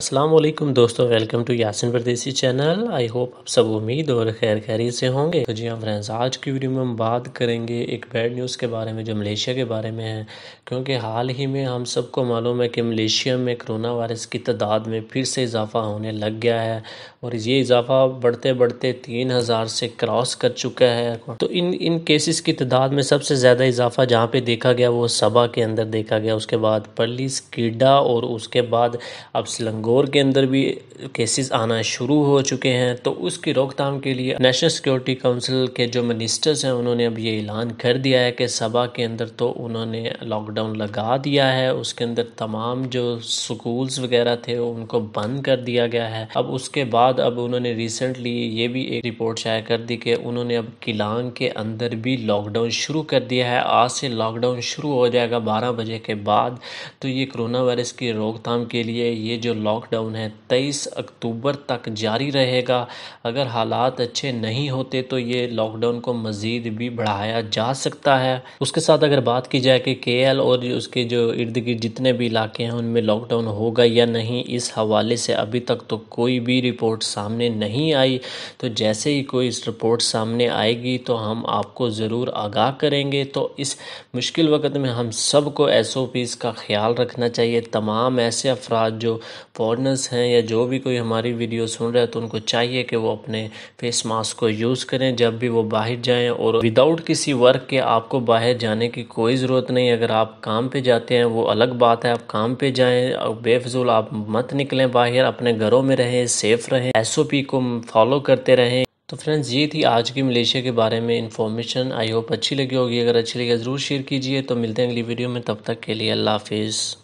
असलम दोस्तों welcome to Yasin परदेसी channel I hope आप सब उम्मीद और खैर खैरी से होंगे तो जी हाँ फ्रेंड्स आज की वीडियो में हम बात करेंगे एक बैड न्यूज़ के बारे में जो मलेशिया के बारे में है क्योंकि हाल ही में हम सबको मालूम है कि मलेशिया में कोरोना वायरस की तादाद में फिर से इजाफा होने लग गया है और ये इजाफा बढ़ते बढ़ते तीन हज़ार से क्रॉस कर चुका है तो इन इन केसेस की तादाद में सबसे ज़्यादा इजाफा जहाँ पर देखा गया वो सबा के अंदर देखा गया उसके बाद पलीस कीडा और उसके बाद अब सिलंग नागौर के अंदर भी केसेस आना शुरू हो चुके हैं तो उसकी रोकथाम के लिए नेशनल सिक्योरिटी काउंसिल के जो मिनिस्टर्स हैं उन्होंने अब ये ऐलान कर दिया है कि सभा के अंदर तो उन्होंने लॉकडाउन लगा दिया है उसके अंदर तमाम जो स्कूल्स वगैरह थे उनको बंद कर दिया गया है अब उसके बाद अब उन्होंने रिसेंटली ये भी एक रिपोर्ट शाया कर दी कि उन्होंने अब किलांग के अंदर भी लॉकडाउन शुरू कर दिया है आज से लॉकडाउन शुरू हो जाएगा बारह बजे के बाद तो ये कोरोना वायरस की रोकथाम के लिए ये जो लॉक लॉकडाउन है तेईस अक्टूबर तक जारी रहेगा अगर हालात अच्छे नहीं होते तो ये लॉकडाउन को मज़ीद भी बढ़ाया जा सकता है उसके साथ अगर बात की जाए कि के एल और उसके जो इर्द गिर्द जितने भी इलाके हैं उनमें लॉकडाउन होगा या नहीं इस हवाले से अभी तक तो कोई भी रिपोर्ट सामने नहीं आई तो जैसे ही कोई इस रिपोर्ट सामने आएगी तो हम आपको ज़रूर आगाह करेंगे तो इस मुश्किल वक्त में हम सबको एस ओ पीज़ का ख्याल रखना चाहिए तमाम ऐसे अफराद जो फॉरनर्स हैं या जो भी कोई हमारी वीडियो सुन रहा है तो उनको चाहिए कि वो अपने फेस मास्क को यूज़ करें जब भी वो बाहर जाएं और विदाउट किसी वर्क के आपको बाहर जाने की कोई ज़रूरत नहीं अगर आप काम पे जाते हैं वो अलग बात है आप काम पे जाएं और बेफजूल आप मत निकलें बाहर अपने घरों में रहें सेफ़ रहें एस को फॉलो करते रहें तो फ्रेंड्स ये थी आज की मलेशिया के बारे में इन्फॉर्मेशन आई होप अच्छी लगी होगी अगर अच्छी लगी ज़रूर शेयर कीजिए तो मिलते हैं अगली वीडियो में तब तक के लिए अल्लाह हाफिज़